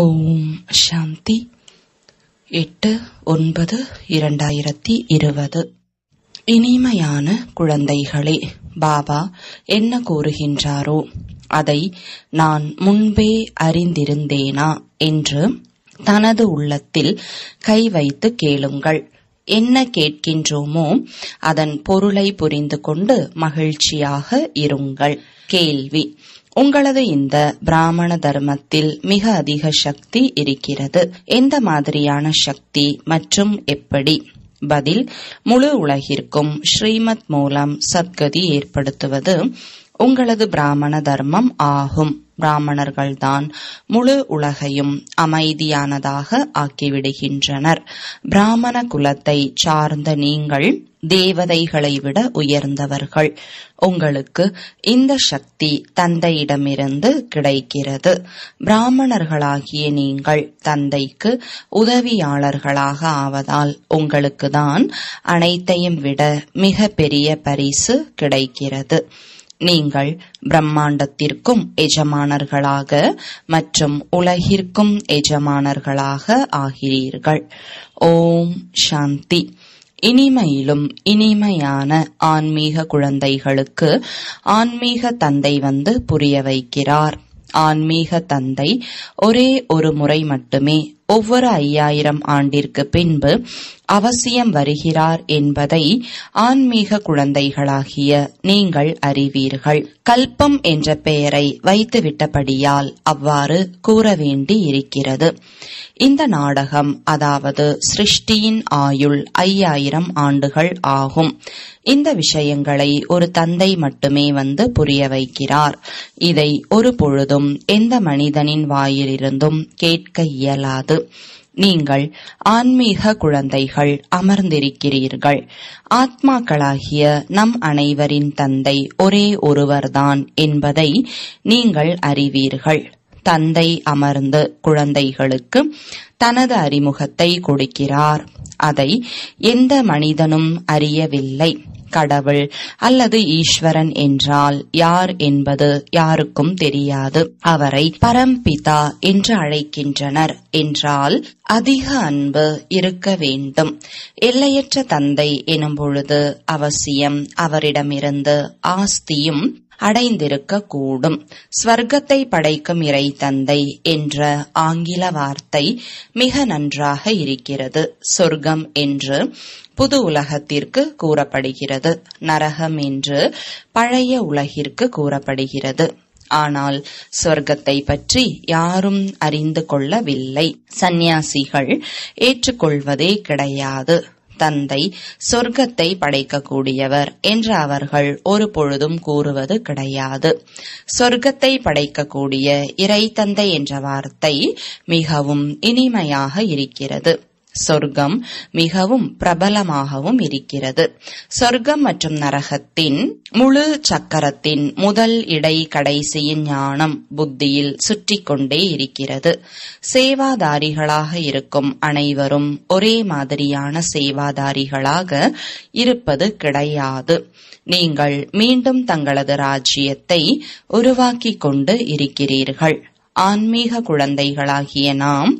ஓம் சாந்தி எட்டு ஒன்பது இரண்டாயிரத்தி இருபது இனிமையான குழந்தைகளே பாபா என்ன கூறுகின்றாரோ அதை நான் முன்பே அறிந்திருந்தேனா என்று தனது உள்ளத்தில் கை வைத்து கேளுங்கள் என்ன கேட்கின்றோமோ அதன் பொருளை புரிந்து கொண்டு மகிழ்ச்சியாக இருங்கள் கேள்வி உங்களது இந்த பிராமண தர்மத்தில் மிக அதிக சக்தி இருக்கிறது எந்த மாதிரியான சக்தி மற்றும் எப்படி பதில் முழு உலகிற்கும் ஸ்ரீமத் மூலம் சத்கதி ஏற்படுத்துவது உங்களது பிராமண தர்மம் ஆகும் பிராமணர்கள்தான் முழு உலகையும் அமைதியானதாக ஆக்கிவிடுகின்றனர் பிராமண குலத்தை சார்ந்த நீங்கள் தேவதைகளை விட உயர்ந்தவர்கள் உங்களுக்கு இந்த சக்தி தந்தையிடமிருந்து கிடைக்கிறது பிராமணர்களாகிய நீங்கள் தந்தைக்கு உதவியாளர்களாக ஆவதால் உங்களுக்கு தான் அனைத்தையும் விட மிக பெரிய பரிசு கிடைக்கிறது நீங்கள் பிரம்மாண்டத்திற்கும் எஜமானர்களாக மற்றும் உலகிற்கும் எஜமானர்களாக ஆகிறீர்கள் ஓம் சாந்தி இனிமையிலும் இனிமையான ஆன்மீக குழந்தைகளுக்கு ஆன்மீக தந்தை வந்து புரிய வைக்கிறார் ஆன்மீக தந்தை ஒரே ஒரு முறை மட்டுமே ஒவ்வொரு ஐயாயிரம் ஆண்டிற்கு பின்பு அவசியம் வருகிறார் என்பதை ஆன்மீக குழந்தைகளாகிய நீங்கள் அறிவீர்கள் கல்பம் என்ற பெயரை வைத்துவிட்டபடியால் அவ்வாறு கூற வேண்டி இருக்கிறது இந்த நாடகம் அதாவது சிருஷ்டியின் ஆயுள் ஐயாயிரம் ஆண்டுகள் ஆகும் இந்த விஷயங்களை ஒரு தந்தை மட்டுமே வந்து புரிய வைக்கிறார் இதை ஒரு பொழுதும் எந்த மனிதனின் வாயிலிருந்தும் கேட்க இயலாது நீங்கள் ஆன்மீக குழந்தைகள் அமர்ந்திருக்கிறீர்கள் ஆத்மாக்களாகிய நம் அனைவரின் தந்தை ஒரே ஒருவர்தான் என்பதை நீங்கள் அறிவீர்கள் தந்தை அமர்ந்து குழந்தைகளுக்கு தனது அறிமுகத்தை கொடுக்கிறார் அதை எந்த மனிதனும் அறியவில்லை கடவுள் அல்லது ஈஸ்வரன் என்றால் யார் என்பது யாருக்கும் தெரியாது அவரை பரம்பிதா என்று அழைக்கின்றனர் என்றால் அதிக அன்பு இருக்க வேண்டும் எல்லையற்ற தந்தை எனும் பொழுது அவசியம் அவரிடமிருந்து ஆஸ்தியும் அடைந்திருக்கக்கூடும் ஸ்வர்க்கத்தை படைக்கும் இறை தந்தை என்ற ஆங்கில வார்த்தை மிக நன்றாக இருக்கிறது சொர்க்கம் என்று புது உலகத்திற்கு கூறப்படுகிறது நரகம் என்று பழைய உலகிற்கு கூறப்படுகிறது ஆனால் சொர்க்கத்தை பற்றி யாரும் அறிந்து கொள்ளவில்லை சந்நியாசிகள் ஏற்றுக்கொள்வதே கிடையாது தந்தை சொர்க்கத்தை படைக்கக்கூடியவர் என்று அவர்கள் ஒரு பொழுதும் கூறுவது கிடையாது சொர்க்கத்தை படைக்கக்கூடிய இறை தந்தை என்ற வார்த்தை மிகவும் இனிமையாக இருக்கிறது சொர்க்கம் மிகவும் பிரபலமாகவும் இருக்கிறது சொர்க்கம் மற்றும் நரகத்தின் முழு சக்கரத்தின் முதல் இடை கடைசியின் ஞானம் புத்தியில் சுற்றி கொண்டே இருக்கிறது சேவாதாரிகளாக இருக்கும் அனைவரும் ஒரே மாதிரியான சேவாதாரிகளாக இருப்பது கிடையாது நீங்கள் மீண்டும் தங்களது ராஜ்யத்தை உருவாக்கிக் கொண்டு இருக்கிறீர்கள் ஆன்மீக குழந்தைகளாகிய நாம்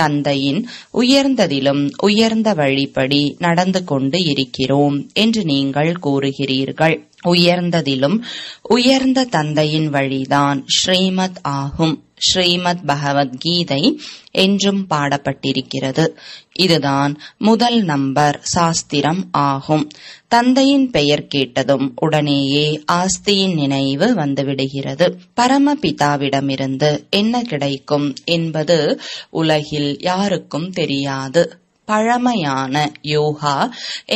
தந்தையின் உயர்ந்ததிலும் உயர்ந்த வழிப்படி நடந்து கொண்டு இருக்கிறோம் என்று நீங்கள் கூறுகிறீர்கள் உயர்ந்ததிலும் உயர்ந்த தந்தையின் வழிதான் ஸ்ரீமத் ஆகும் ஸ்ரீமத் பகவத்கீதை என்றும் பாடப்பட்டிருக்கிறது இதுதான் முதல் நம்பர் சாஸ்திரம் ஆகும் தந்தையின் பெயர் கேட்டதும் உடனேயே ஆஸ்தியின் நினைவு வந்துவிடுகிறது பரமபிதாவிடமிருந்து என்ன கிடைக்கும் என்பது உலகில் யாருக்கும் தெரியாது பழமையான யோகா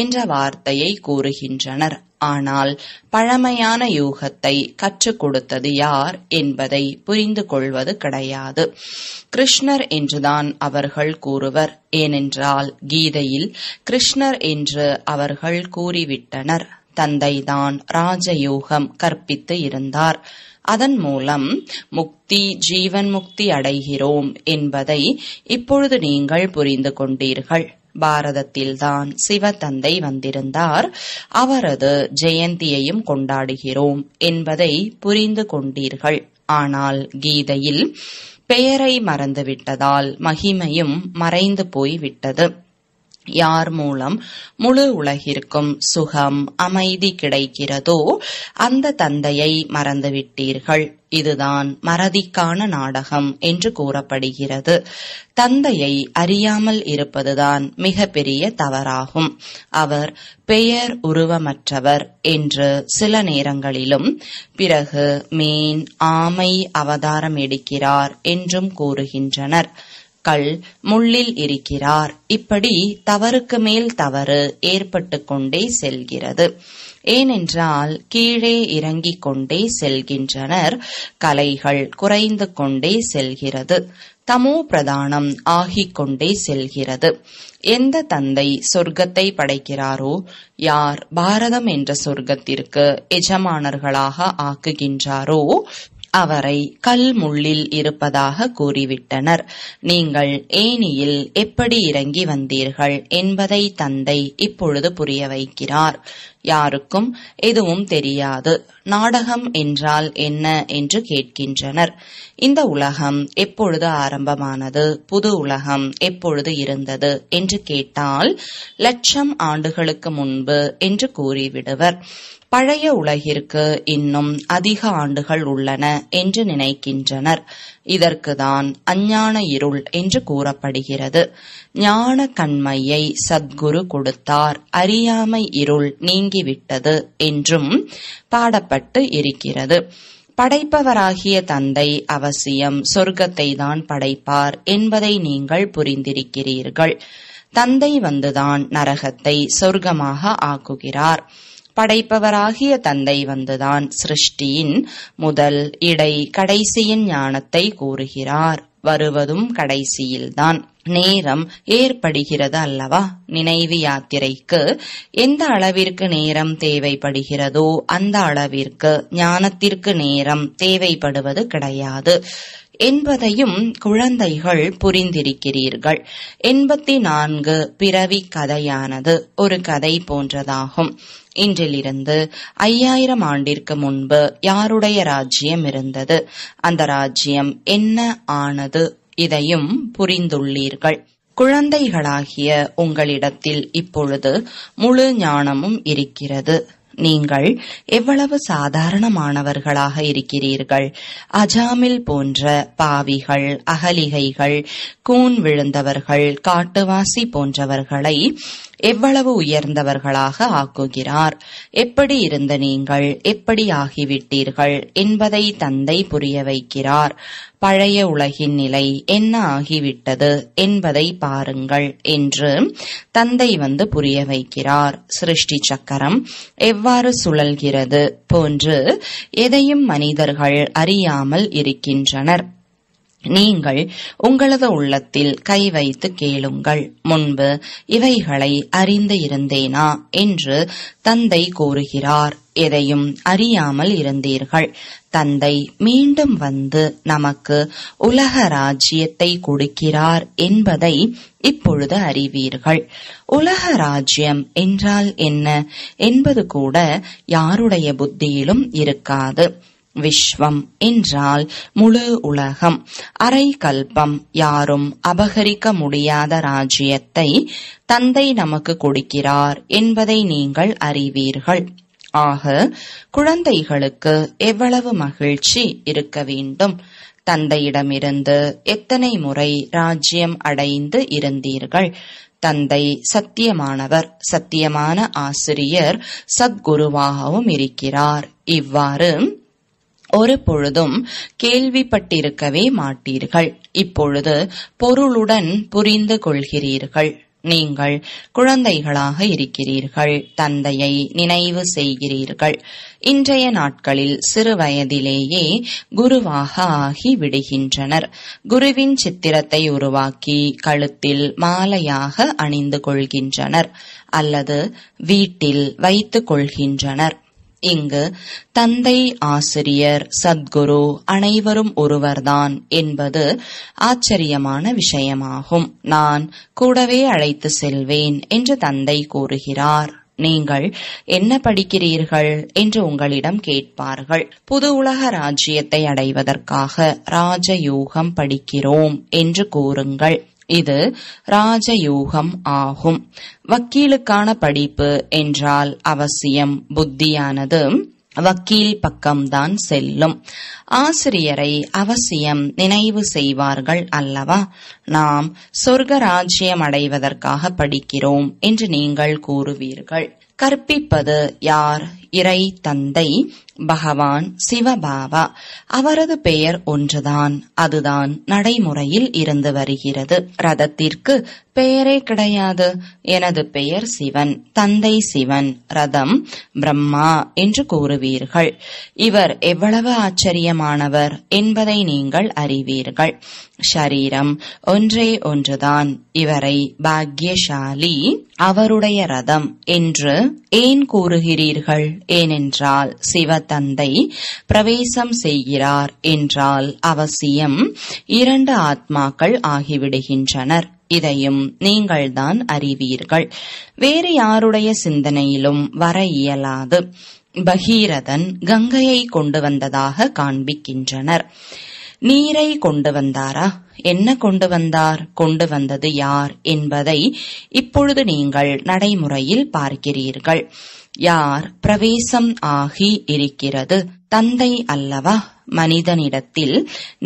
என்ற வார்த்தையை கூறுகின்றனர் ஆனால் பழமையான யோகத்தை கற்றுக் கொடுத்தது யார் என்பதை புரிந்து கொள்வது கிடையாது கிருஷ்ணர் என்றுதான் அவர்கள் கூறுவர் ஏனென்றால் கீதையில் கிருஷ்ணர் என்று அவர்கள் கூறிவிட்டனர் தந்தைதான் ராஜயோகம் கற்பித்து இருந்தார் அதன் மூலம் முக்தி ஜீவன் முக்தி அடைகிறோம் என்பதை இப்பொழுது நீங்கள் புரிந்து கொண்டீர்கள் பாரதத்தில்தான் சிவத்தந்தை வந்திருந்தார் அவரது ஜெயந்தியையும் கொண்டாடுகிறோம் என்பதை புரிந்து கொண்டீர்கள் ஆனால் கீதையில் பெயரை மறந்துவிட்டதால் மகிமையும் மறைந்து போய்விட்டது யார் மூலம் முழு உலகிற்கும் சுகம் அமைதி கிடைக்கிறதோ அந்த தந்தையை மறந்துவிட்டீர்கள் இதுதான் மறதிக்கான நாடகம் என்று கூறப்படுகிறது தந்தையை அறியாமல் இருப்பதுதான் மிகப்பெரிய தவறாகும் அவர் பெயர் உருவமற்றவர் என்று சில நேரங்களிலும் பிறகு மீன் ஆமை அவதாரம் எடுக்கிறார் என்றும் கூறுகின்றனர் மக்கள் முள்ளில் இருக்கிறார் இப்படி தவறுக்கு மேல் தவறு ஏற்பட்டு கொண்டே செல்கிறது ஏனென்றால் கீழே இறங்கிக் கொண்டே செல்கின்றனர் கலைகள் குறைந்து கொண்டே செல்கிறது தமோ பிரதானம் ஆகிக் கொண்டே செல்கிறது எந்த தந்தை சொர்க்கத்தை படைக்கிறாரோ யார் பாரதம் என்ற சொர்க்கத்திற்கு எஜமானர்களாக ஆக்குகின்றாரோ அவரை கல்முள்ளில் இருப்பதாக கூறிவிட்டனர் நீங்கள் ஏனியில் எப்படி இறங்கி வந்தீர்கள் என்பதை தந்தை இப்பொழுது புரிய வைக்கிறார் யாருக்கும் எதுவும் தெரியாது நாடகம் என்றால் என்ன என்று கேட்கின்றனர் இந்த உலகம் எப்பொழுது ஆரம்பமானது புது உலகம் எப்பொழுது இருந்தது என்று கேட்டால் லட்சம் ஆண்டுகளுக்கு முன்பு என்று கூறிவிடுவர் பழைய உலகிற்கு இன்னும் அதிக ஆண்டுகள் உள்ளன என்று நினைக்கின்றனர் இதற்குதான் அஞ்ஞான இருள் என்று கூறப்படுகிறது ஞான கண்மையை சத்குரு கொடுத்தார் அறியாமை இருள் நீங்கிவிட்டது என்றும் பாடப்பட்டு இருக்கிறது படைப்பவராகிய தந்தை அவசியம் சொர்க்கத்தை தான் படைப்பார் என்பதை நீங்கள் புரிந்திருக்கிறீர்கள் தந்தை வந்துதான் நரகத்தை சொர்க்கமாக ஆக்குகிறார் படைப்பவராகிய தந்தை வந்துதான் சிருஷ்டியின் முதல் இடை கடைசியின் ஞானத்தை கூறுகிறார் வருவதும் கடைசியில்தான் நேரம் ஏற்படுகிறது அல்லவா நினைவு யாத்திரைக்கு எந்த அளவிற்கு நேரம் தேவைப்படுகிறதோ அந்த அளவிற்கு ஞானத்திற்கு நேரம் தேவைப்படுவது கிடையாது என்பதையும் குழந்தைகள் புரிந்திருக்கிறீர்கள் எண்பத்தி நான்கு பிறவி கதையானது ஒரு கதை போன்றதாகும் இன்றிலிருந்து ஐயாயிரம் ஆண்டிற்கு முன்பு யாருடைய ராஜ்யம் இருந்தது அந்த ராஜ்யம் என்ன ஆனது இதையும் புரிந்துள்ளீர்கள் குழந்தைகளாகிய உங்களிடத்தில் இப்பொழுது முழு ஞானமும் இருக்கிறது நீங்கள் எவ்வளவு சாதாரணமானவர்களாக இருக்கிறீர்கள் அஜாமில் போன்ற பாவிகள் அகலிகைகள் கூன் விழுந்தவர்கள் காட்டுவாசி போன்றவர்களை எவ்வளவு உயர்ந்தவர்களாக ஆக்குகிறார் எப்படி இருந்த நீங்கள் எப்படி ஆகிவிட்டீர்கள் என்பதை தந்தை புரிய வைக்கிறார் பழைய உலகின் நிலை என்ன ஆகிவிட்டது என்பதை பாருங்கள் என்று தந்தை வந்து புரிய வைக்கிறார் சிருஷ்டி சக்கரம் எவ்வாறு சுழல்கிறது போன்று எதையும் மனிதர்கள் அறியாமல் இருக்கின்றனர் நீங்கள் உங்களது உள்ளத்தில் கை வைத்து கேளுங்கள் முன்பு இவைகளை அறிந்து இருந்தேனா என்று தந்தை கூறுகிறார் எதையும் அறியாமல் இருந்தீர்கள் தந்தை மீண்டும் வந்து நமக்கு உலக ராஜ்யத்தை கொடுக்கிறார் என்பதை இப்பொழுது அறிவீர்கள் உலக ராஜ்யம் என்றால் என்ன என்பது கூட யாருடைய புத்தியிலும் இருக்காது விஸ்வம் என்றால் முழு உலகம் அரை கல்பம் யாரும் அபகரிக்க முடியாத ராஜ்யத்தை தந்தை நமக்கு கொடுக்கிறார் என்பதை நீங்கள் அறிவீர்கள் ஆக குழந்தைகளுக்கு எவ்வளவு மகிழ்ச்சி இருக்க வேண்டும் தந்தையிடமிருந்து எத்தனை முறை ராஜ்யம் அடைந்து இருந்தீர்கள் தந்தை சத்தியமானவர் சத்தியமான ஆசிரியர் சத்குருவாகவும் இருக்கிறார் இவ்வாறு ஒரு பொழுதும் கேள்விப்பட்டிருக்கவே மாட்டீர்கள் இப்பொழுது பொருளுடன் புரிந்து கொள்கிறீர்கள் நீங்கள் குழந்தைகளாக இருக்கிறீர்கள் தந்தையை நினைவு செய்கிறீர்கள் இன்றைய நாட்களில் சிறு வயதிலேயே குருவாக ஆகி விடுகின்றனர் குருவின் சித்திரத்தை உருவாக்கி கழுத்தில் மாலையாக அணிந்து கொள்கின்றனர் அல்லது வீட்டில் வைத்துக் கொள்கின்றனர் இங்கு தந்தை ஆசிரியர் சத்குரு அனைவரும் ஒருவர்தான் என்பது ஆச்சரியமான விஷயமாகும் நான் கூடவே அழைத்து செல்வேன் என்று தந்தை கூறுகிறார் நீங்கள் என்ன படிக்கிறீர்கள் என்று உங்களிடம் கேட்பார்கள் புது உலக ராஜ்யத்தை அடைவதற்காக ராஜயோகம் படிக்கிறோம் என்று கூறுங்கள் இது ராஜயூகம் ஆகும் வக்கீலுக்கான படிப்பு என்றால் அவசியம் புத்தியானது வக்கீல் பக்கம்தான் செல்லும் ஆசிரியரை அவசியம் நினைவு செய்வார்கள் அல்லவா நாம் சொர்க்க ராஜ்யம் அடைவதற்காக படிக்கிறோம் என்று நீங்கள் கூறுவீர்கள் கற்பிப்பது யார் இறை தந்தை பகவான் சிவபாபா அவரது பெயர் ஒன்றுதான் அதுதான் நடைமுறையில் இருந்து வருகிறது ரதத்திற்கு பெயரே கிடையாது எனது பெயர் சிவன் தந்தை சிவன் ரதம் பிரம்மா என்று கூறுவீர்கள் இவர் எவ்வளவு ஆச்சரியமானவர் என்பதை நீங்கள் அறிவீர்கள் ஷரீரம் ஒன்றே ஒன்றுதான் இவரை பாக்யசாலி அவருடைய ரதம் என்று ஏன் கூறுகிறீர்கள் ஏனென்றால் சிவ தந்தை பிரவேசம் செய்கிறார் என்றால் அவசியம் இரண்டு ஆத்மாக்கள் ஆகிவிடுகின்றனர் இதையும் நீங்கள்தான் அறிவீர்கள் வேறு யாருடைய சிந்தனையிலும் வர இயலாது பகீரதன் கங்கையை கொண்டு வந்ததாக காண்பிக்கின்றனர் நீரை கொண்டு வந்தாரா என்ன கொண்டு வந்தார் கொண்டு வந்தது யார் என்பதை இப்பொழுது நீங்கள் நடைமுறையில் பார்க்கிறீர்கள் யார் பிரவேசம் ஆகி இருக்கிறது தந்தை அல்லவா மனிதனிடத்தில்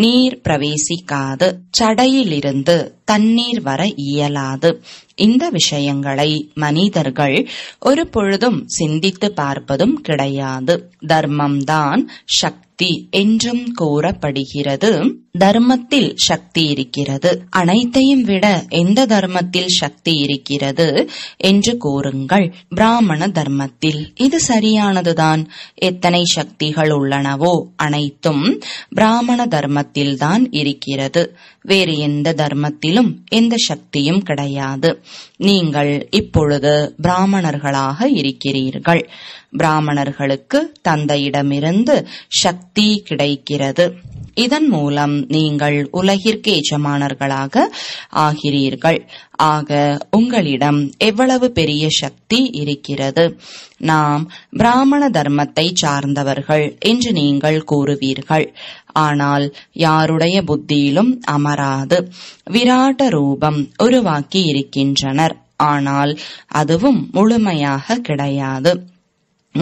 நீர் பிரவேசிக்காது சடையிலிருந்து தண்ணீர் வர இயலாது இந்த விஷயங்களை மனிதர்கள் ஒரு பொழுதும் சிந்தித்து பார்ப்பதும் கிடையாது தர்மம்தான் சக்தி என்றும் கூறப்படுகிறது தர்மத்தில் சக்தி இருக்கிறது அனைத்தையும் விட எந்த தர்மத்தில் சக்தி இருக்கிறது என்று கூறுங்கள் பிராமண தர்மத்தில் இது சரியானதுதான் எத்தனை சக்திகள் உள்ளனவோ அனைத்தும் பிராமண தர்மத்தில்தான் இருக்கிறது வேறு எந்த தர்மத்திலும் மேலும் எந்த சக்தியும் கிடையாது நீங்கள் இப்பொழுது பிராமணர்களாக இருக்கிறீர்கள் பிராமணர்களுக்கு தந்தையிடமிருந்து சக்தி கிடைக்கிறது இதன் மூலம் நீங்கள் உலகிற்கு எஜமானர்களாக ஆகிறீர்கள் ஆக உங்களிடம் எவ்வளவு பெரிய சக்தி இருக்கிறது நாம் பிராமண தர்மத்தை சார்ந்தவர்கள் என்று நீங்கள் கூறுவீர்கள் ஆனால் யாருடைய புத்தியிலும் அமராது விராட்ட ரூபம் உருவாக்கி இருக்கின்றனர் ஆனால் அதுவும் முழுமையாக கிடையாது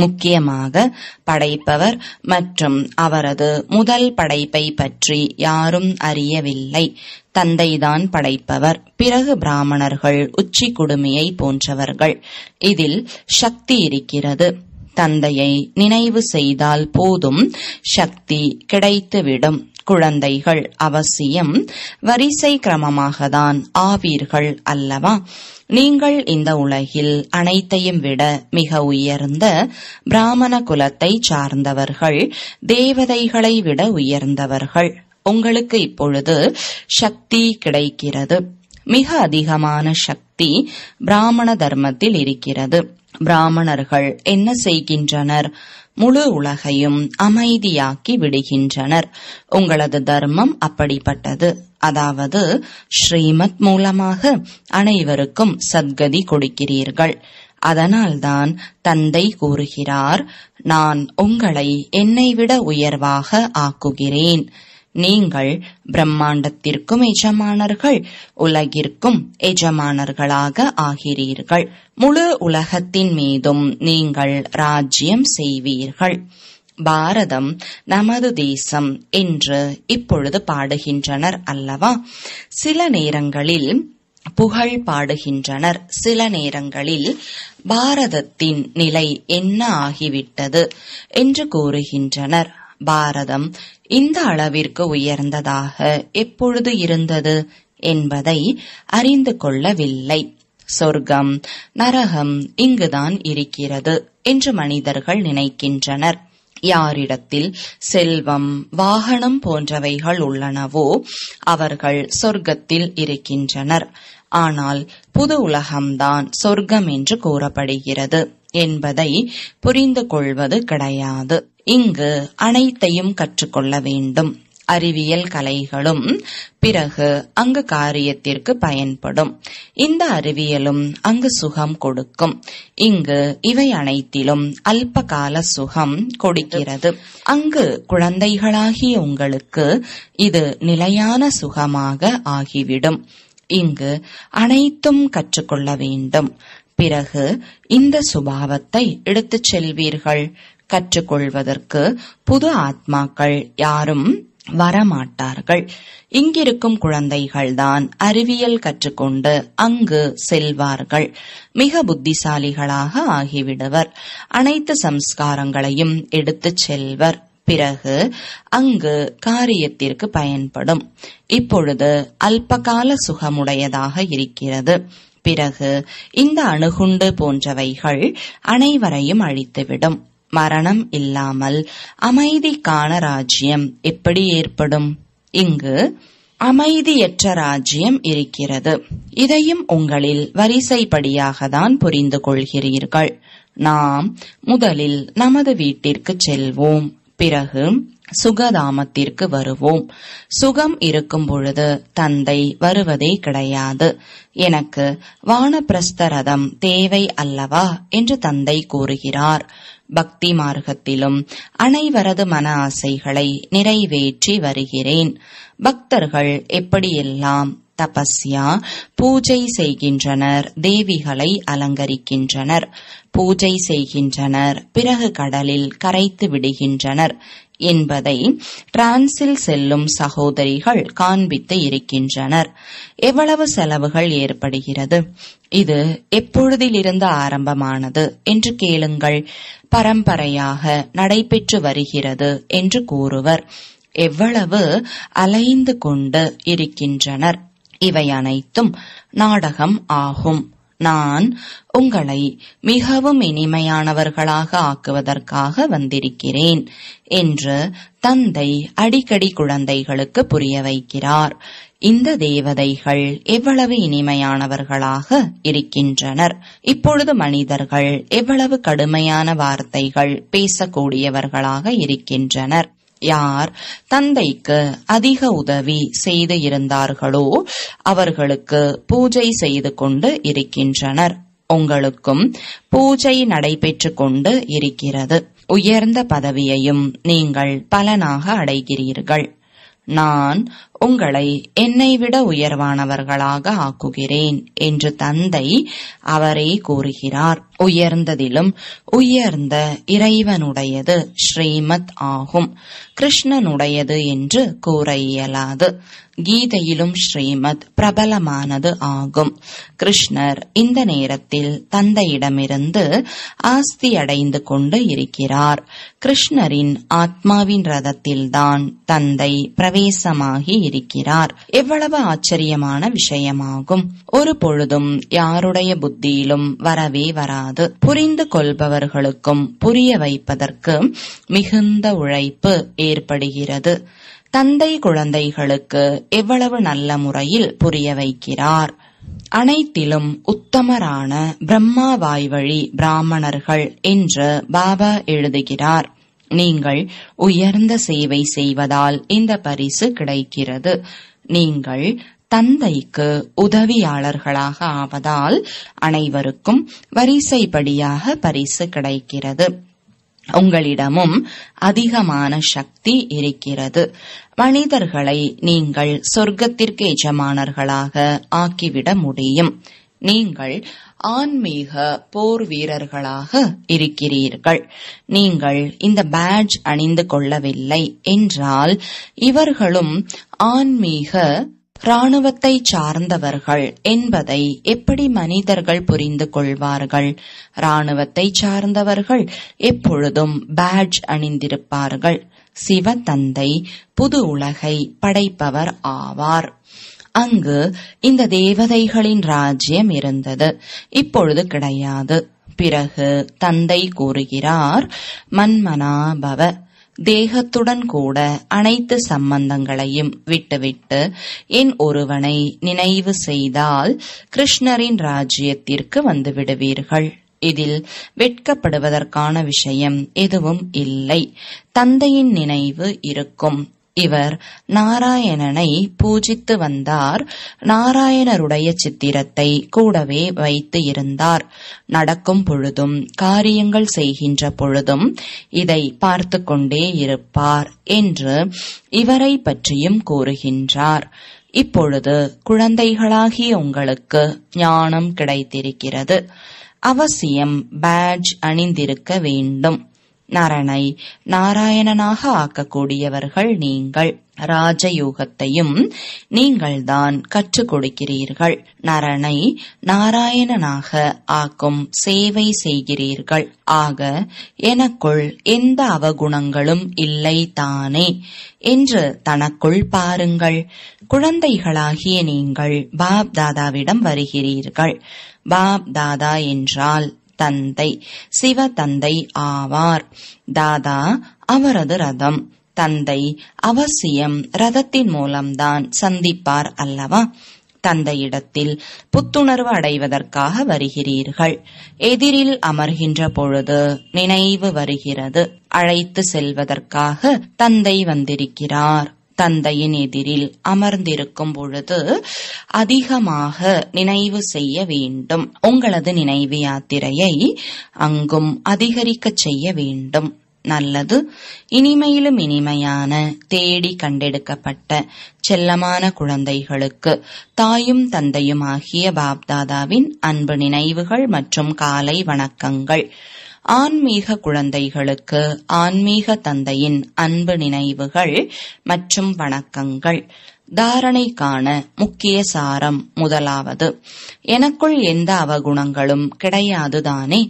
முக்கியமாக படைப்பவர் மற்றும் அவரது முதல் படைப்பை பற்றி யாரும் அறியவில்லை தந்தைதான் படைப்பவர் பிறகு பிராமணர்கள் உச்சி குடுமியை போன்றவர்கள் இதில் சக்தி இருக்கிறது தந்தையை நினைவு செய்தால் போதும் சக்தி கிடைத்துவிடும் குழந்தைகள் அவசியம் வரிசை கிரமமாகதான் ஆவீர்கள் அல்லவா நீங்கள் இந்த உலகில் அனைத்தையும் விட மிக உயர்ந்த பிராமண குலத்தை சார்ந்தவர்கள் தேவதைகளை விட உயர்ந்தவர்கள் உங்களுக்கு இப்பொழுது சக்தி கிடைக்கிறது மிக அதிகமான சக்தி பிராமண தர்மத்தில் இருக்கிறது பிராமணர்கள் என்ன செய்கின்றனர் முழு உலகையும் அமைதியாக்கி விடுகின்றனர் உங்களது தர்மம் அப்படிப்பட்டது அதாவது ஸ்ரீமத் மூலமாக அனைவருக்கும் சத்கதி கொடுக்கிறீர்கள் அதனால்தான் தந்தை கூறுகிறார் நான் உங்களை என்னை விட உயர்வாக ஆக்குகிறேன் நீங்கள் பிரம்மாண்டத்திற்கும் எஜமானர்கள் உலகிற்கும் எஜமானர்களாக ஆகிறீர்கள் முழு உலகத்தின் மீதும் நீங்கள் ராஜ்யம் செய்வீர்கள் பாரதம் நமது தேசம் என்று இப்பொழுது பாடுகின்றனர் அல்லவா சில நேரங்களில் புகழ் பாடுகின்றனர் சில நேரங்களில் பாரதத்தின் நிலை என்ன ஆகிவிட்டது என்று கூறுகின்றனர் பாரதம் இந்த அளவிற்கு உயர்ந்ததாக எப்பொழுது இருந்தது என்பதை அறிந்து கொள்ளவில்லை சொர்க்கம் நரகம் இங்குதான் இருக்கிறது என்று மனிதர்கள் நினைக்கின்றனர் யாரிடத்தில் செல்வம் வாகனம் போன்றவைகள் உள்ளனவோ அவர்கள் சொர்க்கத்தில் இருக்கின்றனர் ஆனால் புது உலகம்தான் சொர்க்கம் என்று கூறப்படுகிறது என்பதை புரிந்து கொள்வது கிடையாது இங்கு அனைத்தையும் கற்றுக்கொள்ள வேண்டும் அறிவியல் கலைகளும் பிறகு அங்கு காரியத்திற்கு பயன்படும் இந்த அறிவியலும் அங்கு சுகம் கொடுக்கும் இங்கு இவை அனைத்திலும் அல்பகால சுகம் கொடுக்கிறது அங்கு குழந்தைகளாகிய உங்களுக்கு இது நிலையான சுகமாக ஆகிவிடும் இங்கு அனைத்தும் கற்றுக்கொள்ள வேண்டும் பிறகு இந்த சுபாவத்தை எடுத்துச் செல்வீர்கள் கற்றுக்கொள்வதற்கு புது ஆத்மாக்கள் யாரும் வரமாட்டார்கள் இங்கிருக்கும் குழந்தைகள்தான் அறிவியல் கற்றுக்கொண்டு அங்கு செல்வார்கள் மிக புத்திசாலிகளாக ஆகிவிடுவர் அனைத்து சம்ஸ்காரங்களையும் எடுத்துச் செல்வர் பிறகு அங்கு காரியத்திற்கு பயன்படும் இப்பொழுது அல்பகால சுகமுடையதாக இருக்கிறது பிறகு இந்த அணுகுண்டு போன்றவைகள் அனைவரையும் அழித்துவிடும் மரணம் இல்லாமல் அமைதிக்கான ராஜ்யம் எப்படி ஏற்படும் இங்கு அமைதியற்ற ராஜ்யம் இருக்கிறது இதையும் உங்களில் வரிசைப்படியாக தான் புரிந்து கொள்கிறீர்கள் நாம் முதலில் நமது வீட்டிற்கு செல்வோம் பிறகு சுகதாமத்திற்கு வருவோம் சுகம் இருக்கும் பொழுது தந்தை வருவதே கிடையாது எனக்கு வான பிரஸ்தரதம் தேவை அல்லவா என்று தந்தை கூறுகிறார் பக்தி மார்க்கத்திலும் அனைவரது மன ஆசைகளை நிறைவேற்றி வருகிறேன் பக்தர்கள் எப்படியெல்லாம் தபஸ்யா பூஜை செய்கின்றனர் தேவிகளை அலங்கரிக்கின்றனர் பூஜை செய்கின்றனர் பிறகு கடலில் கரைத்து விடுகின்றனர் என்பதை பிரான்சில் செல்லும் சகோதரிகள் காண்பித்து இருக்கின்றனர் எவ்வளவு செலவுகள் ஏற்படுகிறது இது எப்பொழுதிலிருந்து ஆரம்பமானது என்று கேளுங்கள் பரம்பரையாக நடைபெற்று வருகிறது என்று கூறுவர் எவ்வளவு அலைந்து கொண்டு இருக்கின்றனர் இவை அனைத்தும் நாடகம் ஆகும் நான் உங்களை மிகவும் இனிமையானவர்களாக ஆக்குவதற்காக வந்திருக்கிறேன் என்று தந்தை அடிக்கடி குழந்தைகளுக்கு புரிய வைக்கிறார் இந்த தேவதைகள் எவ்வளவு இனிமையானவர்களாக இருக்கின்றனர் இப்பொழுது மனிதர்கள் எவ்வளவு கடுமையான வார்த்தைகள் பேசக்கூடியவர்களாக இருக்கின்றனர் யார் தந்தைக்கு அதிக உதவி செய்து இருந்தார்களோ அவர்களுக்கு பூஜை செய்து கொண்டு இருக்கின்றனர் உங்களுக்கும் பூஜை நடைபெற்று கொண்டு இருக்கிறது உயர்ந்த பதவியையும் நீங்கள் பலனாக அடைகிறீர்கள் நான் உங்களை என்னை விட உயர்வானவர்களாக ஆக்குகிறேன் என்று தந்தை அவரே கூறுகிறார் உயர்ந்ததிலும் உயர்ந்த இறைவனுடையது ஸ்ரீமத் ஆகும் கிருஷ்ணனுடையது என்று கூற இயலாது கீதையிலும் ஸ்ரீமத் பிரபலமானது ஆகும் கிருஷ்ணர் இந்த நேரத்தில் தந்தையிடமிருந்து ஆஸ்தி அடைந்து கொண்டு இருக்கிறார் கிருஷ்ணரின் ஆத்மாவின் ரதத்தில்தான் தந்தை பிரவேசமாகி இருக்கிறார் எவ்வளவு ஆச்சரியமான விஷயமாகும் ஒரு பொழுதும் யாருடைய புத்தியிலும் வரவே வராது புரிந்து கொள்பவர்களுக்கும் புரிய வைப்பதற்கு மிகுந்த உழைப்பு ஏற்படுகிறது தந்தை குழந்தைகளுக்கு எவ்வளவு நல்ல முறையில் புரிய வைக்கிறார் அனைத்திலும் உத்தமரான பிரம்மா வாய்வழி பிராமணர்கள் என்று பாபா எழுதுகிறார் நீங்கள் உயர்ந்த சேவை செய்வதால் இந்த பரிசு கிடைக்கிறது நீங்கள் தந்தைக்கு உதவியாளர்களாக ஆவதால் அனைவருக்கும் வரிசைப்படியாக பரிசு கிடைக்கிறது உங்களிடமும் அதிகமான சக்தி இருக்கிறது மனிதர்களை நீங்கள் சொர்க்கத்திற்கு எஜமானர்களாக ஆக்கிவிட முடியும் நீங்கள் ஆன்மீக போர் வீரர்களாக இருக்கிறீர்கள் நீங்கள் இந்த பேட்ஜ் அணிந்து கொள்ளவில்லை என்றால் இவர்களும் ஆன்மீக இராணுவத்தை சார்ந்தவர்கள் என்பதை எப்படி மனிதர்கள் புரிந்து கொள்வார்கள் இராணுவத்தை சார்ந்தவர்கள் எப்பொழுதும் பேட்ஜ் அணிந்திருப்பார்கள் சிவ தந்தை புது உலகை படைப்பவர் ஆவார் அங்கு இந்த தேவதைகளின் ராஜ்யம் இருந்தது இப்பொழுது கிடையாது பிறகு தந்தை கூறுகிறார் மன்மனாபவ தேகத்துடன் கூட அனைத்து சம்பந்தங்களையும் விட்டுவிட்டு என் ஒருவனை நினைவு செய்தால் கிருஷ்ணரின் ராஜ்யத்திற்கு வந்து விடுவீர்கள் இதில் வெட்கப்படுவதற்கான விஷயம் எதுவும் இல்லை தந்தையின் நினைவு இருக்கும் இவர் நாராயணனை பூஜித்து வந்தார் நாராயணருடைய சித்திரத்தை கூடவே வைத்து இருந்தார் நடக்கும் பொழுதும் காரியங்கள் செய்கின்ற பொழுதும் இதை பார்த்து கொண்டே இருப்பார் என்று இவரை பற்றியும் கூறுகின்றார் இப்பொழுது குழந்தைகளாகிய உங்களுக்கு ஞானம் கிடைத்திருக்கிறது அவசியம் பேட்ஜ் அணிந்திருக்க வேண்டும் நரனை நாராயணனாக ஆக்கக்கூடியவர்கள் நீங்கள் ராஜயோகத்தையும் நீங்கள்தான் கற்றுக் கொடுக்கிறீர்கள் நரனை நாராயணனாக ஆக்கும் சேவை செய்கிறீர்கள் ஆக எனக்குள் எந்த அவகுணங்களும் இல்லை தானே என்று தனக்குள் பாருங்கள் குழந்தைகளாகிய நீங்கள் பாப் தாதாவிடம் வருகிறீர்கள் பாப் தாதா என்றால் தந்தை சிவ தந்தை ஆவார் தாதா அவரது ரதம் தந்தை அவசியம் ரதத்தின் மூலம்தான் சந்திப்பார் அல்லவா தந்தையிடத்தில் புத்துணர்வு அடைவதற்காக வருகிறீர்கள் எதிரில் அமர்கின்ற பொழுது நினைவு வருகிறது அழைத்து செல்வதற்காக தந்தை வந்திருக்கிறார் தந்தையின் எதிரில் அமர்ந்திருக்கும் பொழுது அதிகமாக நினைவு செய்ய வேண்டும் உங்களது நினைவு யாத்திரையை அங்கும் அதிகரிக்க செய்ய வேண்டும் நல்லது இனிமையிலும் இனிமையான தேடி கண்டெடுக்கப்பட்ட செல்லமான குழந்தைகளுக்கு தாயும் தந்தையும் ஆகிய பாப்தாதாவின் அன்பு நினைவுகள் மற்றும் காலை வணக்கங்கள் ஆன்மீக குழந்தைகளுக்கு ஆன்மீக தந்தையின் அன்பு நினைவுகள் மற்றும் வணக்கங்கள் தாரணைக்கான முக்கிய சாரம் முதலாவது எனக்குள் எந்த அவகுணங்களும் கிடையாதுதானே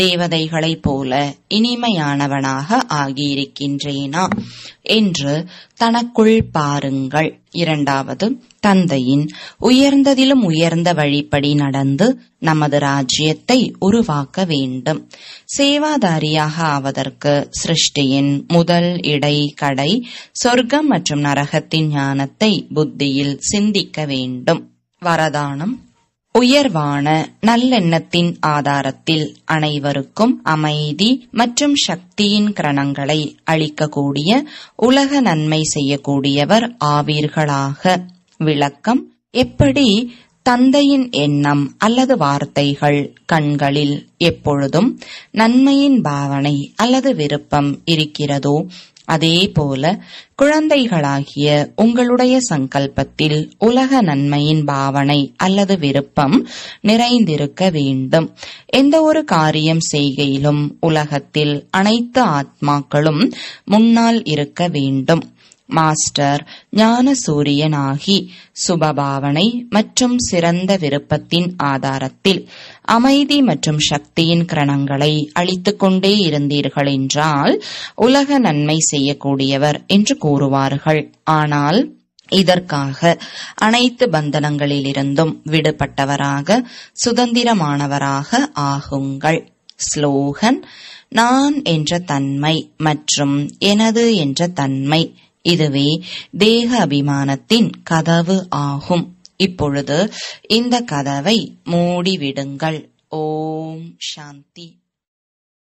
தேவதைகளைப் போல இனிமையானவனாக ஆகியிருக்கின்றேனா என்று தனக்குள் பாருங்கள் இரண்டாவது தந்தையின் உயர்ந்ததிலும் உயர்ந்த வழிப்படி நடந்து நமது ராஜ்யத்தை உருவாக்க வேண்டும் சேவாதாரியாக ஆவதற்கு சிருஷ்டியின் முதல் இடை கடை சொர்க்கம் மற்றும் நரகத்தின் ஞானத்தை புத்தியில் சிந்திக்க வேண்டும் வரதானம் உயர்வான நல்லெண்ணத்தின் ஆதாரத்தில் அனைவருக்கும் அமைதி மற்றும் சக்தியின் கிரணங்களை அளிக்கக்கூடிய உலக நன்மை செய்யக்கூடியவர் ஆவீர்களாக விளக்கம் எப்படி தந்தையின் எண்ணம் அல்லது வார்த்தைகள் கண்களில் எப்பொழுதும் நன்மையின் பாவனை அல்லது விருப்பம் இருக்கிறதோ அதே போல குழந்தைகளாகிய உங்களுடைய சங்கல்பத்தில் உலக நன்மையின் பாவனை அல்லது விருப்பம் நிறைந்திருக்க வேண்டும் எந்த ஒரு காரியம் செய்கையிலும் உலகத்தில் அனைத்து ஆத்மாக்களும் முன்னால் இருக்க வேண்டும் மாஸ்டர் ஞான சூரியனாகி சுபபாவனை மற்றும் சிறந்த விருப்பத்தின் ஆதாரத்தில் அமைதி மற்றும் சக்தியின் கிரணங்களை அளித்துக் கொண்டே இருந்தீர்கள் என்றால் உலக நன்மை செய்யக்கூடியவர் என்று கூறுவார்கள் ஆனால் இதற்காக அனைத்து பந்தனங்களிலிருந்தும் விடுபட்டவராக சுதந்திரமானவராக ஆகுங்கள் ஸ்லோகன் நான் என்ற தன்மை மற்றும் எனது என்ற தன்மை இதுவே தேக அபிமானத்தின் கதவு ஆகும் இப்பொழுது இந்த கதவை மூடிவிடுங்கள் ஓம் சாந்தி